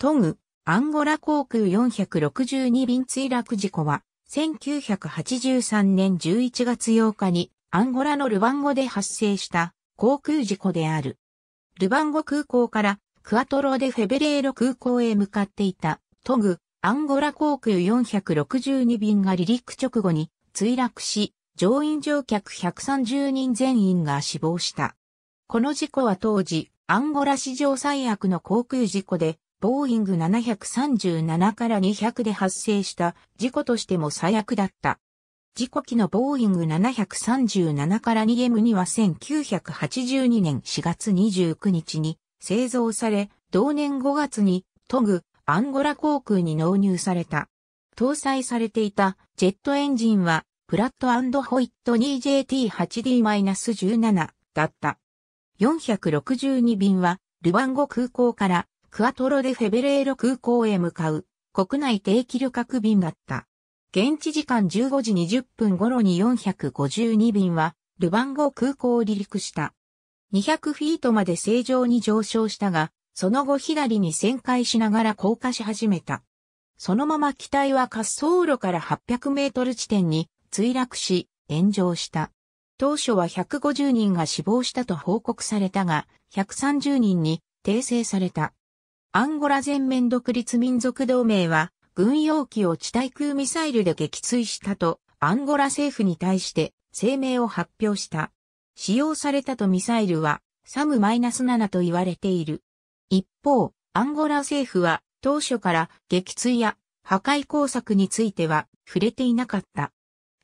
トング、アンゴラ航空462便墜落事故は、1983年11月8日に、アンゴラのルバンゴで発生した航空事故である。ルバンゴ空港からクアトロでフェベレーロ空港へ向かっていたトグ、アンゴラ航空462便が離陸直後に墜落し、乗員乗客130人全員が死亡した。この事故は当時、アンゴラ史上最悪の航空事故で、ボーイング737から200で発生した事故としても最悪だった。事故機のボーイング737から2 m には1982年4月29日に製造され、同年5月にトグ、アンゴラ航空に納入された。搭載されていたジェットエンジンはプラットホイット 2JT8D-17 だった。462便はルワンゴ空港からクアトロでフェベレーロ空港へ向かう国内定期旅客便だった。現地時間15時20分頃に452便はルバンゴ空港を離陸した。200フィートまで正常に上昇したが、その後左に旋回しながら降下し始めた。そのまま機体は滑走路から800メートル地点に墜落し、炎上した。当初は150人が死亡したと報告されたが、130人に訂正された。アンゴラ全面独立民族同盟は、軍用機を地対空ミサイルで撃墜したと、アンゴラ政府に対して声明を発表した。使用されたとミサイルは、サム -7 と言われている。一方、アンゴラ政府は、当初から撃墜や破壊工作については触れていなかった。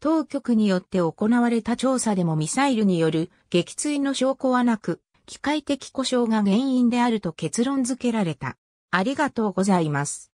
当局によって行われた調査でもミサイルによる撃墜の証拠はなく、機械的故障が原因であると結論付けられた。ありがとうございます。